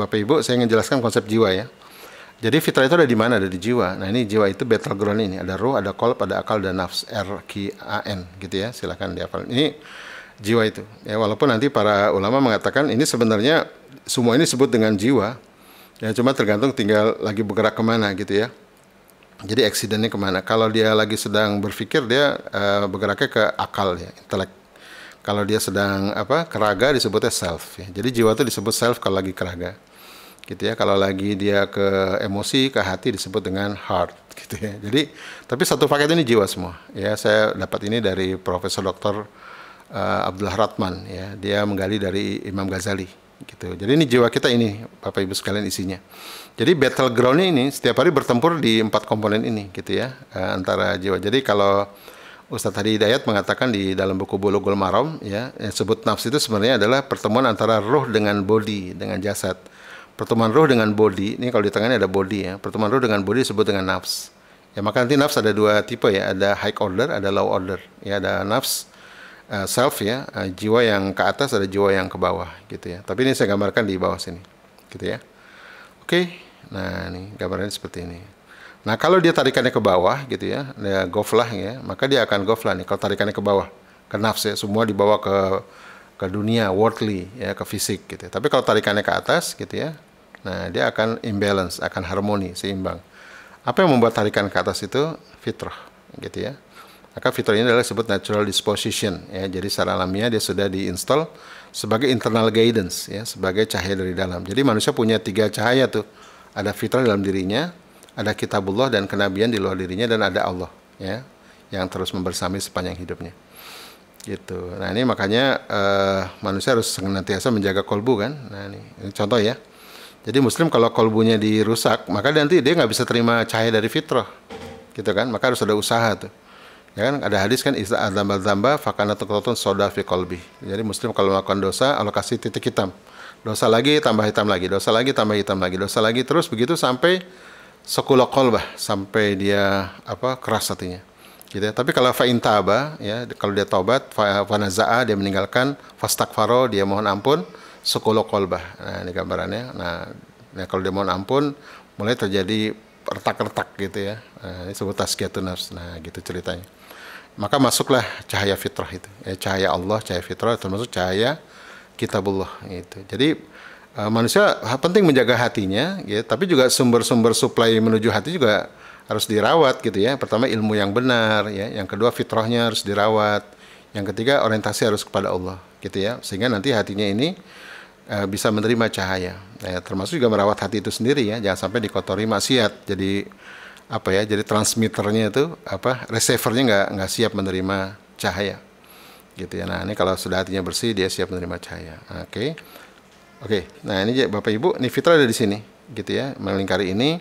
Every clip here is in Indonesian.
Bapak Ibu, saya ingin jelaskan konsep jiwa ya. Jadi fitrah itu ada di mana? Ada di jiwa. Nah ini jiwa itu battleground ini. Ada ruh, ada kolb, ada akal, dan nafs. R, Q, A, N gitu ya. Silahkan dihafal. Ini jiwa itu. Ya, walaupun nanti para ulama mengatakan ini sebenarnya semua ini sebut dengan jiwa. Ya cuma tergantung tinggal lagi bergerak kemana gitu ya. Jadi eksidennya kemana. Kalau dia lagi sedang berpikir dia uh, bergeraknya ke akal ya, intelek. Kalau dia sedang apa keraga disebutnya self. Ya. Jadi jiwa itu disebut self kalau lagi keraga gitu ya kalau lagi dia ke emosi ke hati disebut dengan heart gitu ya jadi tapi satu paket ini jiwa semua ya saya dapat ini dari Profesor Dr. Uh, eh, Abdullah Ratman ya dia menggali dari Imam Ghazali gitu jadi ini jiwa kita ini Bapak Ibu sekalian isinya jadi battlegroundnya ini setiap hari bertempur di empat komponen ini gitu ya uh, antara jiwa jadi kalau Ustadz Hadi Hidayat mengatakan di dalam buku Bulughul Maram ya yang sebut nafsu itu sebenarnya adalah pertemuan antara roh dengan body dengan jasad pertemuan roh dengan body ini kalau di tengahnya ada body ya pertemuan roh dengan body disebut dengan nafs ya maka nanti nafs ada dua tipe ya ada high order ada low order ya ada nafs uh, self ya uh, jiwa yang ke atas ada jiwa yang ke bawah gitu ya tapi ini saya gambarkan di bawah sini gitu ya oke nah ini gambarnya seperti ini nah kalau dia tarikannya ke bawah gitu ya dia ya, goflah ya maka dia akan goflah nih kalau tarikannya ke bawah ke nafs ya semua dibawa ke ke dunia worldly ya ke fisik gitu ya. tapi kalau tarikannya ke atas gitu ya Nah, dia akan imbalance, akan harmoni, seimbang. Apa yang membuat tarikan ke atas itu fitrah, gitu ya. Maka fitrah ini adalah disebut natural disposition, ya. Jadi secara alamiah dia sudah diinstal sebagai internal guidance, ya, sebagai cahaya dari dalam. Jadi manusia punya tiga cahaya tuh. Ada fitrah dalam dirinya, ada kitabullah dan kenabian di luar dirinya, dan ada Allah, ya, yang terus membersami sepanjang hidupnya gitu. Nah ini makanya uh, manusia harus senantiasa menjaga kolbu kan. Nah ini, ini contoh ya. Jadi muslim kalau kolbunya dirusak, maka nanti dia nggak bisa terima cahaya dari fitrah. Gitu kan? Maka harus ada usaha tuh. Ya kan ada hadis kan izah tambah-tambah fakana tuqratun soda fi kolbi. Jadi muslim kalau melakukan dosa alokasi titik hitam. Dosa lagi tambah hitam lagi, dosa lagi tambah hitam lagi, dosa lagi terus begitu sampai sekolah kolbah sampai dia apa keras hatinya gitu ya. Tapi kalau fa'in taba ya kalau dia taubat fa, fanazaa dia meninggalkan fastakfaro dia mohon ampun sekolah kolbah. Nah ini gambarannya. Nah, nah kalau dia mohon ampun mulai terjadi retak-retak gitu ya. Nah, ini sebut tazkiyatun nafs. Nah gitu ceritanya. Maka masuklah cahaya fitrah itu. Ya, cahaya Allah, cahaya fitrah termasuk cahaya kitabullah Gitu. Jadi eh, manusia penting menjaga hatinya ya, tapi juga sumber-sumber suplai menuju hati juga harus dirawat gitu ya. Pertama ilmu yang benar ya, yang kedua fitrahnya harus dirawat. Yang ketiga orientasi harus kepada Allah gitu ya. Sehingga nanti hatinya ini Eh, bisa menerima cahaya. Ya, termasuk juga merawat hati itu sendiri ya, jangan sampai dikotori maksiat. Jadi apa ya? Jadi transmitternya itu apa? Receivernya nggak nggak siap menerima cahaya. Gitu ya. Nah, ini kalau sudah hatinya bersih dia siap menerima cahaya. Oke. Okay. Oke. Okay. Nah, ini Bapak Ibu, ini fitrah ada di sini gitu ya, melingkari ini.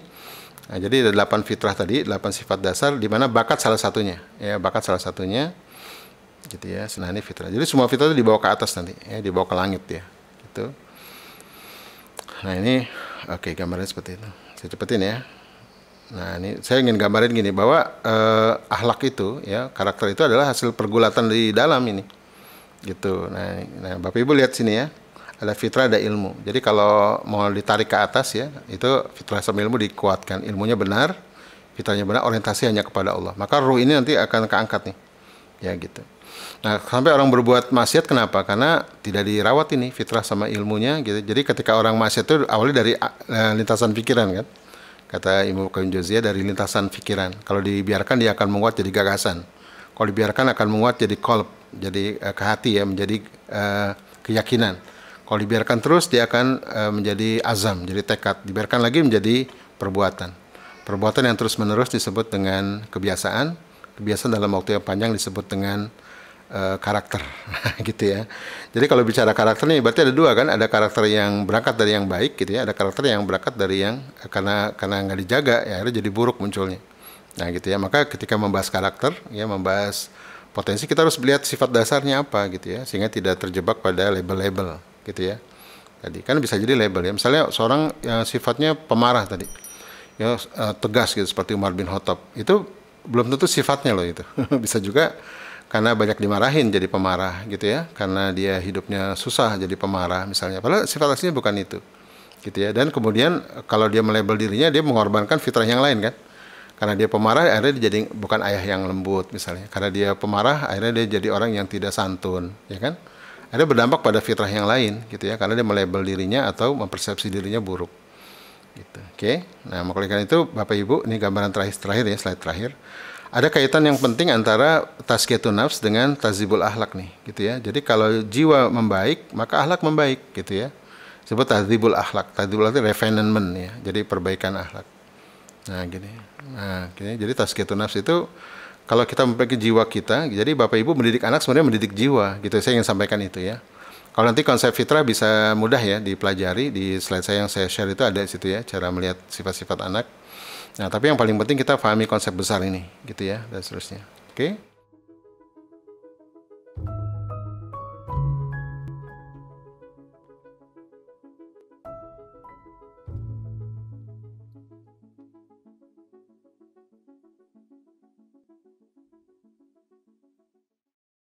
Nah, jadi ada delapan fitrah tadi, delapan sifat dasar di mana bakat salah satunya. Ya, bakat salah satunya gitu ya. Nah, ini fitrah. Jadi semua fitrah itu dibawa ke atas nanti, ya, dibawa ke langit ya itu nah ini oke okay, gambarnya seperti itu saya cepetin ya nah ini saya ingin gambarin gini bahwa eh, ahlak itu ya karakter itu adalah hasil pergulatan di dalam ini gitu nah, nah bapak ibu lihat sini ya ada fitrah ada ilmu jadi kalau mau ditarik ke atas ya itu fitrah sama ilmu dikuatkan ilmunya benar fitrahnya benar orientasi hanya kepada Allah maka ruh ini nanti akan keangkat nih ya gitu Nah, sampai orang berbuat maksiat kenapa? Karena tidak dirawat ini fitrah sama ilmunya gitu. Jadi ketika orang maksiat itu awalnya dari uh, lintasan pikiran kan. Kata Ibu Qayyim Jozia dari lintasan pikiran. Kalau dibiarkan dia akan menguat jadi gagasan. Kalau dibiarkan akan menguat jadi kolb, jadi uh, ke hati ya, menjadi uh, keyakinan. Kalau dibiarkan terus dia akan uh, menjadi azam, jadi tekad. Dibiarkan lagi menjadi perbuatan. Perbuatan yang terus-menerus disebut dengan kebiasaan. Kebiasaan dalam waktu yang panjang disebut dengan Eh, karakter gitu ya. Jadi kalau bicara karakter nih berarti ada dua kan, ada karakter yang berangkat dari yang baik gitu ya, ada karakter yang berangkat dari yang karena karena nggak dijaga ya akhirnya jadi buruk munculnya. Nah gitu ya. Maka ketika membahas karakter ya membahas potensi kita harus melihat sifat dasarnya apa gitu ya sehingga tidak terjebak pada label-label gitu ya. jadi kan bisa jadi label ya. Misalnya seorang yang sifatnya pemarah tadi. Ya eh, tegas gitu seperti Umar bin Khattab. Itu belum tentu sifatnya loh itu. bisa juga karena banyak dimarahin jadi pemarah gitu ya karena dia hidupnya susah jadi pemarah misalnya padahal sifat aslinya bukan itu gitu ya dan kemudian kalau dia melebel dirinya dia mengorbankan fitrah yang lain kan karena dia pemarah akhirnya dia jadi bukan ayah yang lembut misalnya karena dia pemarah akhirnya dia jadi orang yang tidak santun ya kan Akhirnya berdampak pada fitrah yang lain gitu ya karena dia melebel dirinya atau mempersepsi dirinya buruk gitu oke okay? nah maka itu bapak ibu ini gambaran terakhir terakhir ya slide terakhir ada kaitan yang penting antara tazkiyatun nafs dengan tazibul ahlak nih, gitu ya. Jadi kalau jiwa membaik, maka ahlak membaik, gitu ya. Sebut tazibul ahlak. Tazibul ahlak itu refinement ya. Jadi perbaikan ahlak. Nah, gini. Nah, gini. Jadi tazkiyatun nafs itu kalau kita memperbaiki jiwa kita, jadi Bapak Ibu mendidik anak sebenarnya mendidik jiwa, gitu. Saya ingin sampaikan itu ya. Kalau nanti konsep fitrah bisa mudah ya dipelajari di slide saya yang saya share itu ada situ ya cara melihat sifat-sifat anak. Nah, tapi yang paling penting kita pahami konsep besar ini, gitu ya, dan seterusnya. Oke. Okay?